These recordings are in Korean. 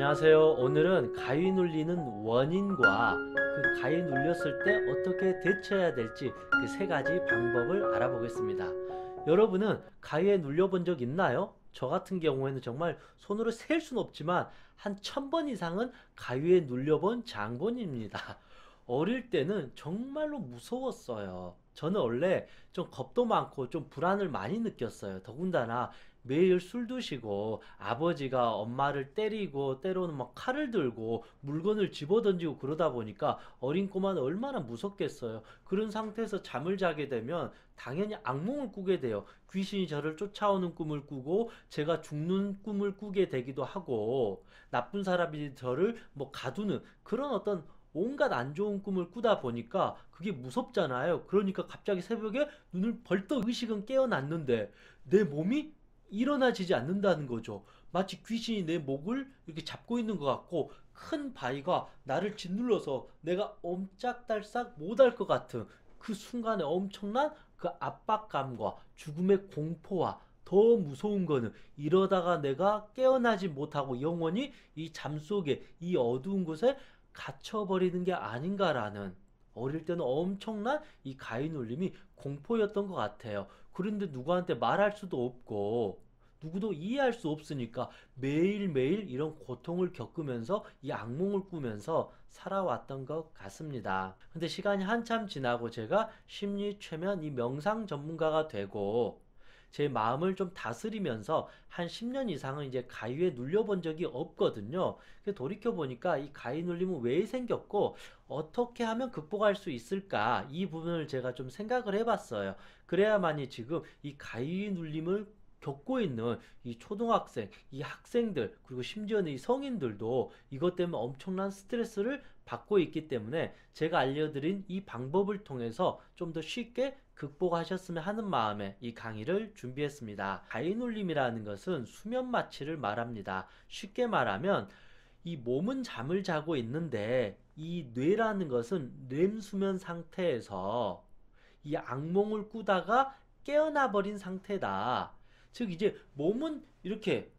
안녕하세요. 오늘은 가위 눌리는 원인과 그 가위 눌렸을 때 어떻게 대처해야 될지 그 세 가지 방법을 알아보겠습니다. 여러분은 가위에 눌려본 적 있나요? 저 같은 경우에는 정말 손으로 셀 수는 없지만 한천번 이상은 가위에 눌려본 장본입니다. 어릴 때는 정말로 무서웠어요. 저는 원래 좀 겁도 많고 좀 불안을 많이 느꼈어요. 더군다나 매일 술 드시고 아버지가 엄마를 때리고 때로는 막 칼을 들고 물건을 집어던지고 그러다 보니까 어린 꼬마는 얼마나 무섭겠어요. 그런 상태에서 잠을 자게 되면 당연히 악몽을 꾸게 돼요. 귀신이 저를 쫓아오는 꿈을 꾸고 제가 죽는 꿈을 꾸게 되기도 하고 나쁜 사람이 저를 뭐 가두는 그런 어떤 온갖 안 좋은 꿈을 꾸다 보니까 그게 무섭잖아요. 그러니까 갑자기 새벽에 눈을 벌떡 의식은 깨어났는데 내 몸이 일어나지지 않는다는 거죠. 마치 귀신이 내 목을 이렇게 잡고 있는 것 같고 큰 바위가 나를 짓눌러서 내가 옴짝달싹 못할 것 같은 그 순간에 엄청난 그 압박감과 죽음의 공포와 더 무서운 거는 이러다가 내가 깨어나지 못하고 영원히 이 잠 속에 이 어두운 곳에 갇혀버리는 게 아닌가라는 어릴 때는 엄청난 이 가위 눌림이 공포였던 것 같아요. 그런데 누구한테 말할 수도 없고 누구도 이해할 수 없으니까 매일매일 이런 고통을 겪으면서 이 악몽을 꾸면서 살아왔던 것 같습니다. 근데 시간이 한참 지나고 제가 심리 최면 이 명상 전문가가 되고 제 마음을 좀 다스리면서 한 10년 이상은 이제 가위에 눌려본 적이 없거든요. 돌이켜보니까 이 가위 눌림은 왜 생겼고 어떻게 하면 극복할 수 있을까 이 부분을 제가 좀 생각을 해봤어요. 그래야만이 지금 이 가위 눌림을 겪고 있는 이 초등학생, 이 학생들, 그리고 심지어는 이 성인들도 이것 때문에 엄청난 스트레스를 받고 있기 때문에 제가 알려드린 이 방법을 통해서 좀 더 쉽게 극복하셨으면 하는 마음에 이 강의를 준비했습니다. 가이놀림이라는 것은 수면 마취를 말합니다. 쉽게 말하면 이 몸은 잠을 자고 있는데 이 뇌라는 것은 렘 수면 상태에서 이 악몽을 꾸다가 깨어나 버린 상태다. 즉 이제 몸은 이렇게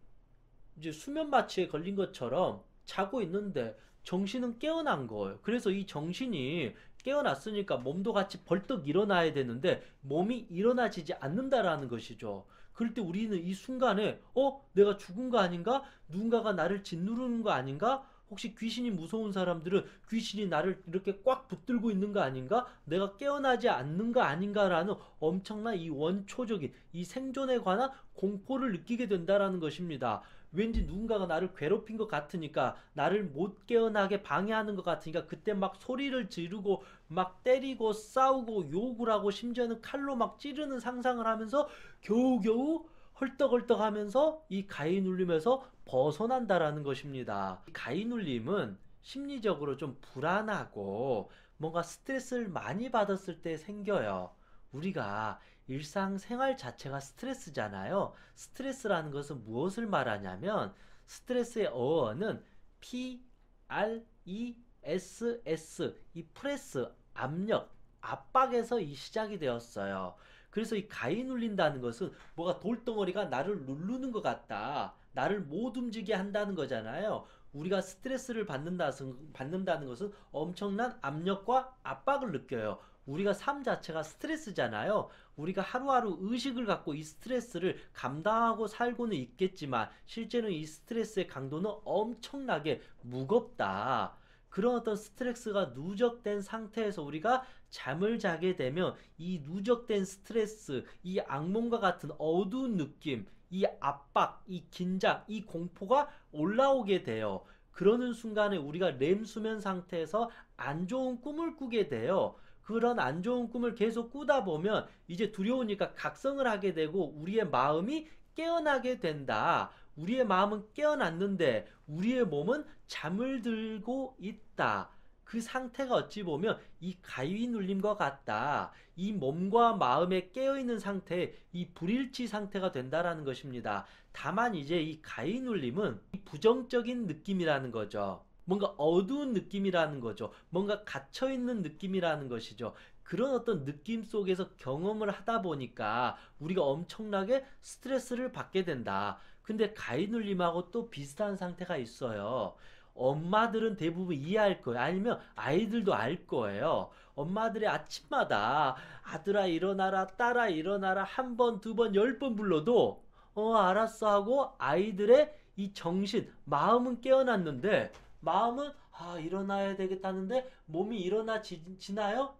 이제 수면 마취에 걸린 것처럼 자고 있는데 정신은 깨어난 거예요. 그래서 이 정신이 깨어났으니까 몸도 같이 벌떡 일어나야 되는데 몸이 일어나지지 않는다라는 것이죠. 그럴 때 우리는 이 순간에 어? 내가 죽은 거 아닌가? 누군가가 나를 짓누르는 거 아닌가? 혹시 귀신이 무서운 사람들은 귀신이 나를 이렇게 꽉 붙들고 있는 거 아닌가? 내가 깨어나지 않는 거 아닌가라는 엄청난 이 원초적인 이 생존에 관한 공포를 느끼게 된다라는 것입니다. 왠지 누군가가 나를 괴롭힌 것 같으니까 나를 못 깨어나게 방해하는 것 같으니까 그때 막 소리를 지르고 막 때리고 싸우고 욕을 하고 심지어는 칼로 막 찌르는 상상을 하면서 겨우겨우 헐떡헐떡하면서 이 가위 눌림에서 벗어난다라는 것입니다. 가위 눌림은 심리적으로 좀 불안하고 뭔가 스트레스를 많이 받았을 때 생겨요. 우리가 일상생활 자체가 스트레스잖아요. 스트레스라는 것은 무엇을 말하냐면 스트레스의 어원은 P, R, E, S, S 이 프레스, 압력, 압박에서 이 시작이 되었어요. 그래서 이 가히 눌린다는 것은 뭐가 돌덩어리가 나를 누르는 것 같다. 나를 못 움직이게 한다는 거잖아요. 우리가 스트레스를 받는다, 받는다는 것은 엄청난 압력과 압박을 느껴요. 우리가 삶 자체가 스트레스잖아요. 우리가 하루하루 의식을 갖고 이 스트레스를 감당하고 살고는 있겠지만 실제는 이 스트레스의 강도는 엄청나게 무겁다. 그런 어떤 스트레스가 누적된 상태에서 우리가 잠을 자게 되면 이 누적된 스트레스, 이 악몽과 같은 어두운 느낌, 이 압박, 이 긴장, 이 공포가 올라오게 돼요. 그러는 순간에 우리가 렘 수면 상태에서 안 좋은 꿈을 꾸게 돼요. 그런 안 좋은 꿈을 계속 꾸다 보면 이제 두려우니까 각성을 하게 되고 우리의 마음이 깨어나게 된다. 우리의 마음은 깨어났는데 우리의 몸은 잠을 들고 있다. 그 상태가 어찌 보면 이 가위 눌림과 같다. 이 몸과 마음에 깨어있는 상태, 이 불일치 상태가 된다라는 것입니다. 다만 이제 이 가위 눌림은 부정적인 느낌이라는 거죠. 뭔가 어두운 느낌이라는 거죠. 뭔가 갇혀있는 느낌이라는 것이죠. 그런 어떤 느낌 속에서 경험을 하다 보니까 우리가 엄청나게 스트레스를 받게 된다. 근데 가이눌림하고 또 비슷한 상태가 있어요. 엄마들은 대부분 이해할 거예요. 아니면 아이들도 알 거예요. 엄마들이 아침마다 아들아 일어나라, 딸아 일어나라 한 번, 두 번, 열 번 불러도 어 알았어 하고 아이들의 이 정신, 마음은 깨어났는데 마음은 아 일어나야 되겠다는데 몸이 일어나지나요?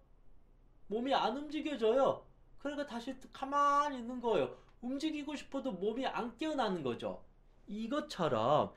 몸이 안 움직여져요. 그러니까 다시 가만히 있는 거예요. 움직이고 싶어도 몸이 안 깨어나는 거죠. 이것처럼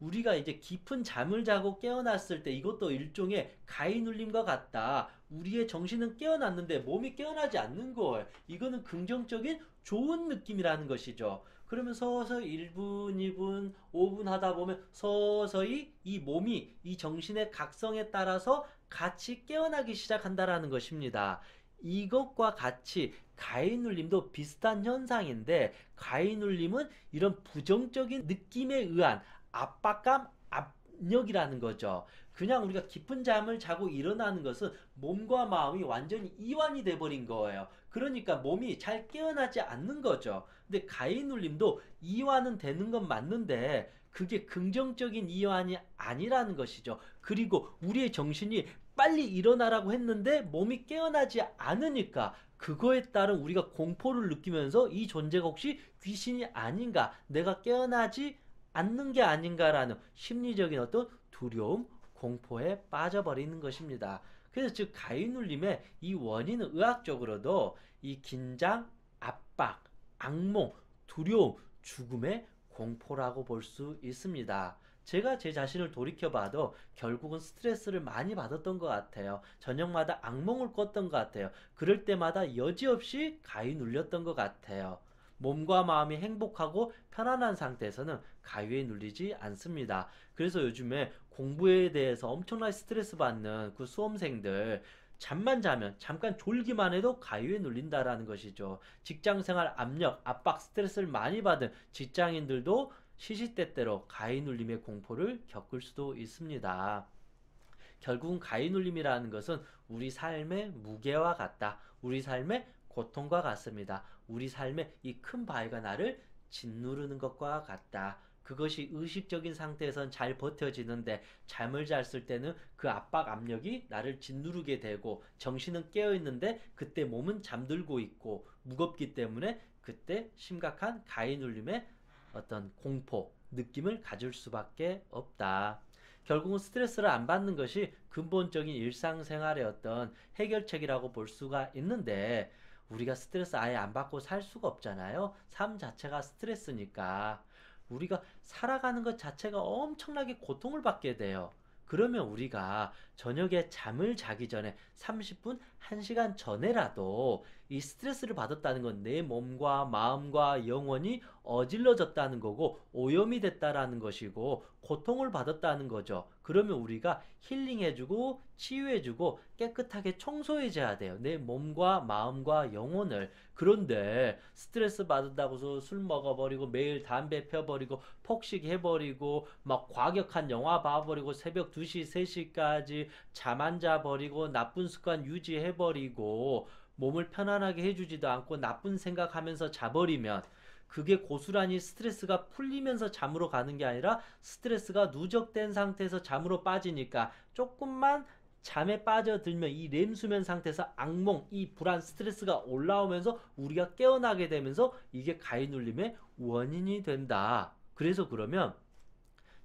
우리가 이제 깊은 잠을 자고 깨어났을 때 이것도 일종의 가위눌림과 같다. 우리의 정신은 깨어났는데 몸이 깨어나지 않는 거예요. 이거는 긍정적인 좋은 느낌이라는 것이죠. 그러면 서서히 1분, 2분, 5분 하다 보면 서서히 이 몸이 이 정신의 각성에 따라서 같이 깨어나기 시작한다라는 것입니다. 이것과 같이 가이눌림도 비슷한 현상인데 가이눌림은 이런 부정적인 느낌에 의한 압박감, 압력이라는 거죠. 그냥 우리가 깊은 잠을 자고 일어나는 것은 몸과 마음이 완전히 이완이 돼버린 거예요. 그러니까 몸이 잘 깨어나지 않는 거죠. 근데 가이눌림도 이완은 되는 건 맞는데 그게 긍정적인 이완이 아니라는 것이죠. 그리고 우리의 정신이 빨리 일어나라고 했는데 몸이 깨어나지 않으니까 그거에 따른 우리가 공포를 느끼면서 이 존재가 혹시 귀신이 아닌가 내가 깨어나지 않는 게 아닌가라는 심리적인 어떤 두려움 공포에 빠져버리는 것입니다. 그래서 즉 가인울림의 이 원인은 의학적으로도 이 긴장, 압박, 악몽, 두려움, 죽음의 공포라고 볼 수 있습니다. 제가 제 자신을 돌이켜봐도 결국은 스트레스를 많이 받았던 것 같아요. 저녁마다 악몽을 꿨던 것 같아요. 그럴 때마다 여지없이 가위 눌렸던 것 같아요. 몸과 마음이 행복하고 편안한 상태에서는 가위에 눌리지 않습니다. 그래서 요즘에 공부에 대해서 엄청나게 스트레스 받는 그 수험생들 잠만 자면 잠깐 졸기만 해도 가위에 눌린다라는 것이죠. 직장생활 압력, 압박, 스트레스를 많이 받은 직장인들도 시시때때로 가인울림의 공포를 겪을 수도 있습니다. 결국은 가인울림이라는 것은 우리 삶의 무게와 같다. 우리 삶의 고통과 같습니다. 우리 삶의 이 큰 바위가 나를 짓누르는 것과 같다. 그것이 의식적인 상태에선 잘 버텨지는데 잠을 잤을 때는 그 압박 압력이 나를 짓누르게 되고 정신은 깨어 있는데 그때 몸은 잠들고 있고 무겁기 때문에 그때 심각한 가인울림에 어떤 공포, 느낌을 가질 수밖에 없다. 결국은 스트레스를 안 받는 것이 근본적인 일상생활의 어떤 해결책이라고 볼 수가 있는데 우리가 스트레스 아예 안 받고 살 수가 없잖아요. 삶 자체가 스트레스니까 우리가 살아가는 것 자체가 엄청나게 고통을 받게 돼요. 그러면 우리가 저녁에 잠을 자기 전에 30분, 1시간 전에라도 이 스트레스를 받았다는 건 내 몸과 마음과 영혼이 어질러졌다는 거고 오염이 됐다라는 것이고 고통을 받았다는 거죠. 그러면 우리가 힐링해주고 치유해주고 깨끗하게 청소해줘야 돼요. 내 몸과 마음과 영혼을. 그런데 스트레스 받았다고 해서 술 먹어버리고 매일 담배 펴버리고 폭식해버리고 막 과격한 영화 봐버리고 새벽 2시, 3시까지 잠 안 자버리고 나쁜 습관 유지해버리고 몸을 편안하게 해주지도 않고 나쁜 생각하면서 자버리면 그게 고스란히 스트레스가 풀리면서 잠으로 가는 게 아니라 스트레스가 누적된 상태에서 잠으로 빠지니까 조금만 잠에 빠져들면 이 렘수면 상태에서 악몽, 이 불안, 스트레스가 올라오면서 우리가 깨어나게 되면서 이게 가위눌림의 원인이 된다. 그래서 그러면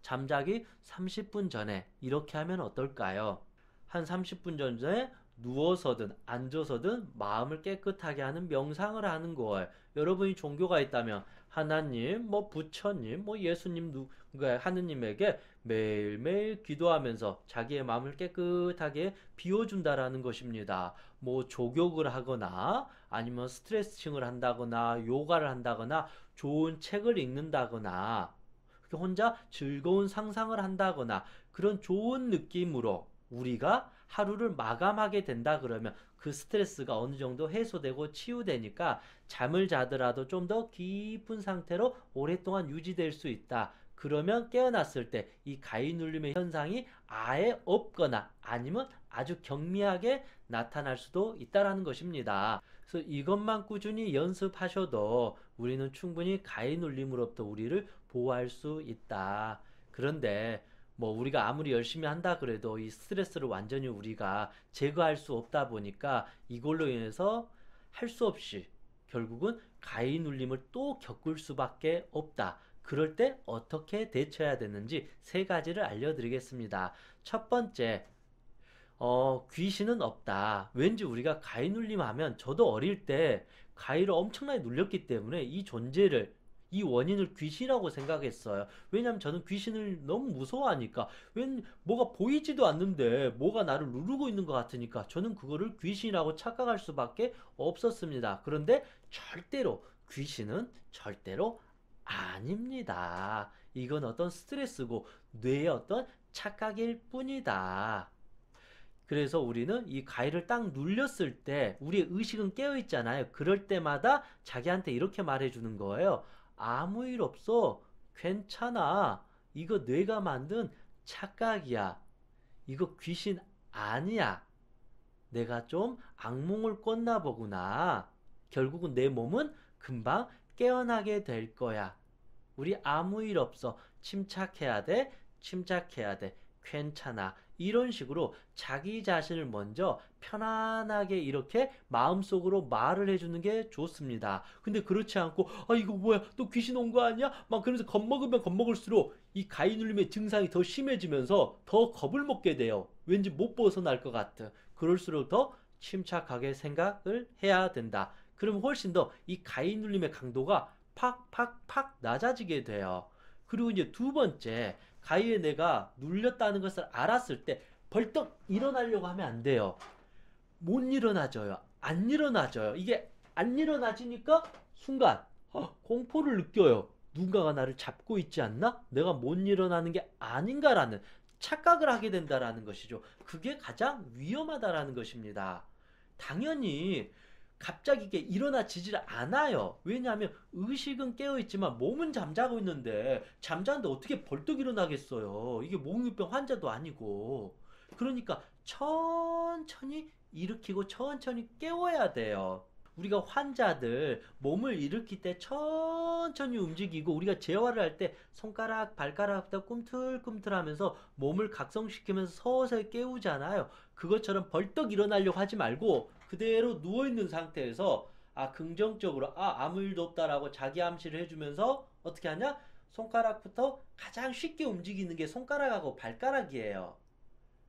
잠자기 30분 전에 이렇게 하면 어떨까요? 한 30분 전에 누워서든 앉아서든 마음을 깨끗하게 하는 명상을 하는 거예요. 여러분이 종교가 있다면 하나님, 뭐 부처님, 뭐 예수님 누가 그러니까 하느님에게 매일매일 기도하면서 자기의 마음을 깨끗하게 비워준다라는 것입니다. 뭐 조격을 하거나 아니면 스트레칭을 한다거나 요가를 한다거나 좋은 책을 읽는다거나 그러니까 혼자 즐거운 상상을 한다거나 그런 좋은 느낌으로 우리가 하루를 마감하게 된다 그러면 그 스트레스가 어느 정도 해소되고 치유되니까 잠을 자더라도 좀 더 깊은 상태로 오랫동안 유지될 수 있다. 그러면 깨어났을 때 이 가위눌림의 현상이 아예 없거나 아니면 아주 경미하게 나타날 수도 있다라는 것입니다. 그래서 이것만 꾸준히 연습하셔도 우리는 충분히 가위눌림으로부터 우리를 보호할 수 있다. 그런데 뭐 우리가 아무리 열심히 한다 그래도 이 스트레스를 완전히 우리가 제거할 수 없다 보니까 이걸로 인해서 할 수 없이 결국은 가위 눌림을 또 겪을 수밖에 없다. 그럴 때 어떻게 대처해야 되는지 세 가지를 알려드리겠습니다. 첫 번째, 어, 귀신은 없다. 왠지 우리가 가위 눌림 하면 저도 어릴 때 가위를 엄청나게 눌렸기 때문에 이 존재를 이 원인을 귀신이라고 생각했어요. 왜냐면 저는 귀신을 너무 무서워하니까 웬 뭐가 보이지도 않는데 뭐가 나를 누르고 있는 것 같으니까 저는 그거를 귀신이라고 착각할 수밖에 없었습니다. 그런데 절대로 귀신은 절대로 아닙니다. 이건 어떤 스트레스고 뇌의 어떤 착각일 뿐이다. 그래서 우리는 이 가위를 딱 눌렸을 때 우리의 의식은 깨어 있잖아요. 그럴 때마다 자기한테 이렇게 말해 주는 거예요. 아무 일 없어. 괜찮아. 이거 뇌가 만든 착각이야. 이거 귀신 아니야. 내가 좀 악몽을 꿨나 보구나. 결국은 내 몸은 금방 깨어나게 될 거야. 우리 아무 일 없어. 침착해야 돼. 침착해야 돼. 괜찮아. 이런 식으로 자기 자신을 먼저 편안하게 이렇게 마음속으로 말을 해주는 게 좋습니다. 근데 그렇지 않고 아 이거 뭐야 또 귀신 온 거 아니야? 막그래서 겁먹으면 겁먹을수록 이 가위눌림의 증상이 더 심해지면서 더 겁을 먹게 돼요. 왠지 못 벗어날 것같아 그럴수록 더 침착하게 생각을 해야 된다. 그럼 훨씬 더 이 가위눌림의 강도가 팍팍팍 낮아지게 돼요. 그리고 이제 두 번째 가위에 내가 눌렸다는 것을 알았을 때 벌떡 일어나려고 하면 안 돼요. 못 일어나져요. 안 일어나져요. 이게 안 일어나지니까 순간 허, 어, 공포를 느껴요. 누군가가 나를 잡고 있지 않나? 내가 못 일어나는 게 아닌가라는 착각을 하게 된다라는 것이죠. 그게 가장 위험하다라는 것입니다. 당연히 갑자기 이게 일어나지질 않아요. 왜냐하면 의식은 깨어있지만 몸은 잠자고 있는데 잠자는데 어떻게 벌떡 일어나겠어요. 이게 몽유병 환자도 아니고 그러니까 천천히 일으키고 천천히 깨워야 돼요. 우리가 환자들 몸을 일으킬 때 천천히 움직이고 우리가 재활을 할 때 손가락 발가락부터 꿈틀꿈틀 하면서 몸을 각성시키면서 서서히 깨우잖아요 그것처럼 벌떡 일어나려고 하지 말고 그대로 누워있는 상태에서 아 긍정적으로 아 아무 일도 없다라고 자기 암시를 해주면서 어떻게 하냐 손가락부터 가장 쉽게 움직이는 게 손가락하고 발가락이에요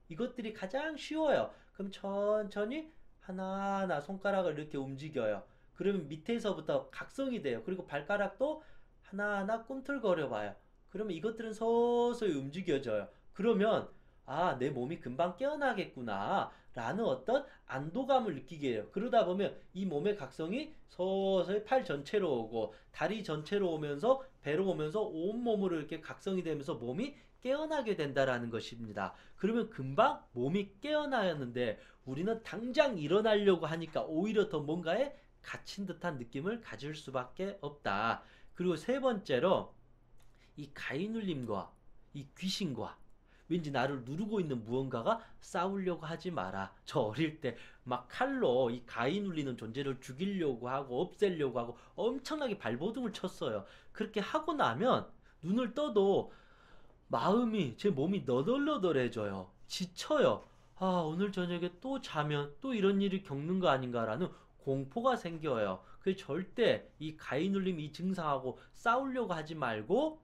이것들이 가장 쉬워요 그럼 천천히 하나하나 손가락을 이렇게 움직여요 그러면 밑에서부터 각성이 돼요 그리고 발가락도 하나하나 꿈틀거려 봐요 그러면 이것들은 서서히 움직여져요 그러면 아, 내 몸이 금방 깨어나겠구나. 라는 어떤 안도감을 느끼게 해요. 그러다 보면 이 몸의 각성이 서서히 팔 전체로 오고 다리 전체로 오면서 배로 오면서 온몸으로 이렇게 각성이 되면서 몸이 깨어나게 된다라는 것입니다. 그러면 금방 몸이 깨어나였는데 우리는 당장 일어나려고 하니까 오히려 더 뭔가에 갇힌 듯한 느낌을 가질 수밖에 없다. 그리고 세 번째로 이 가위눌림과 이 귀신과 왠지 나를 누르고 있는 무언가가 싸우려고 하지 마라. 저 어릴 때 막 칼로 이가인울리는 존재를 죽이려고 하고 없애려고 하고 엄청나게 발버둥을 쳤어요. 그렇게 하고 나면 눈을 떠도 마음이 제 몸이 너덜너덜해져요. 지쳐요. 아 오늘 저녁에 또 자면 또 이런 일이 겪는 거 아닌가라는 공포가 생겨요. 그 절대 이가인울림이 증상하고 싸우려고 하지 말고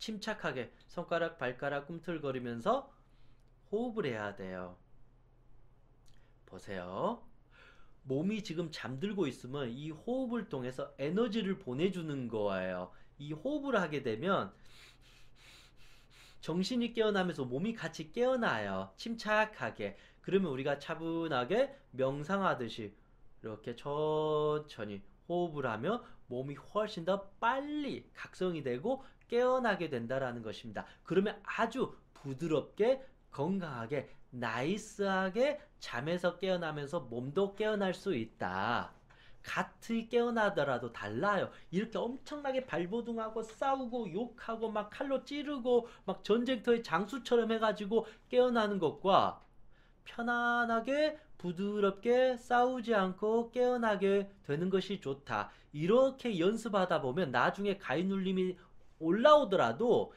침착하게 손가락 발가락 꿈틀거리면서 호흡을 해야 돼요. 보세요. 몸이 지금 잠들고 있으면 이 호흡을 통해서 에너지를 보내주는 거예요. 이 호흡을 하게 되면 정신이 깨어나면서 몸이 같이 깨어나요. 침착하게. 그러면 우리가 차분하게 명상하듯이 이렇게 천천히 호흡을 하면 몸이 훨씬 더 빨리 각성이 되고 깨어나게 된다라는 것입니다. 그러면 아주 부드럽게 건강하게 나이스하게 잠에서 깨어나면서 몸도 깨어날 수 있다. 같이 깨어나더라도 달라요. 이렇게 엄청나게 발버둥하고 싸우고 욕하고 막 칼로 찌르고 막 전쟁터의 장수처럼 해가지고 깨어나는 것과 편안하게 부드럽게 싸우지 않고 깨어나게 되는 것이 좋다. 이렇게 연습하다 보면 나중에 가위 눌림이 올라오더라도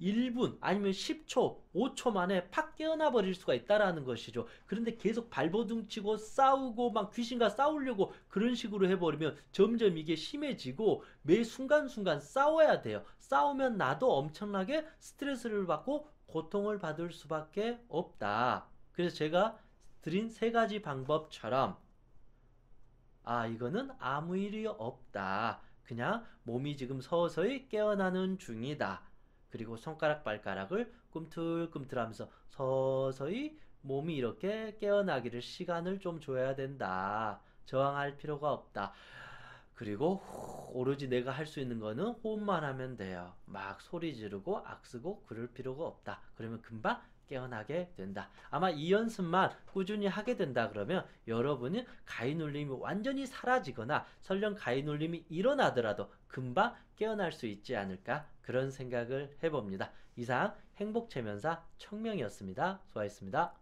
1분 아니면 10초, 5초 만에 팍 깨어나 버릴 수가 있다라는 것이죠. 그런데 계속 발버둥 치고 싸우고 막 귀신과 싸우려고 그런 식으로 해버리면 점점 이게 심해지고 매 순간순간 싸워야 돼요. 싸우면 나도 엄청나게 스트레스를 받고 고통을 받을 수밖에 없다. 그래서 제가 드린 세 가지 방법처럼 아 이거는 아무 일이 없다. 그냥 몸이 지금 서서히 깨어나는 중이다. 그리고 손가락 발가락을 꿈틀꿈틀하면서 서서히 몸이 이렇게 깨어나기를 시간을 좀 줘야 된다. 저항할 필요가 없다. 그리고 오로지 내가 할 수 있는 거는 호흡만 하면 돼요. 막 소리 지르고 악쓰고 그럴 필요가 없다. 그러면 금방 깨어나게 된다. 아마 이 연습만 꾸준히 하게 된다 그러면 여러분은 가위눌림이 완전히 사라지거나 설령 가위눌림이 일어나더라도 금방 깨어날 수 있지 않을까 그런 생각을 해봅니다. 이상 행복체면사 청명이었습니다. 수고하셨습니다.